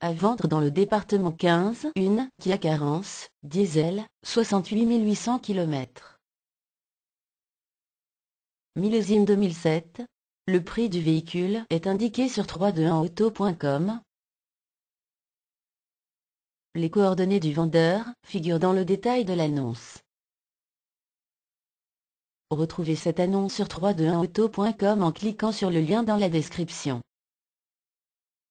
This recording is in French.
à vendre dans le département 15 une a Carence, diesel, 68 800 km. Millésime 2007, le prix du véhicule est indiqué sur 321auto.com. Les coordonnées du vendeur figurent dans le détail de l'annonce. Retrouvez cette annonce sur 321auto.com en cliquant sur le lien dans la description.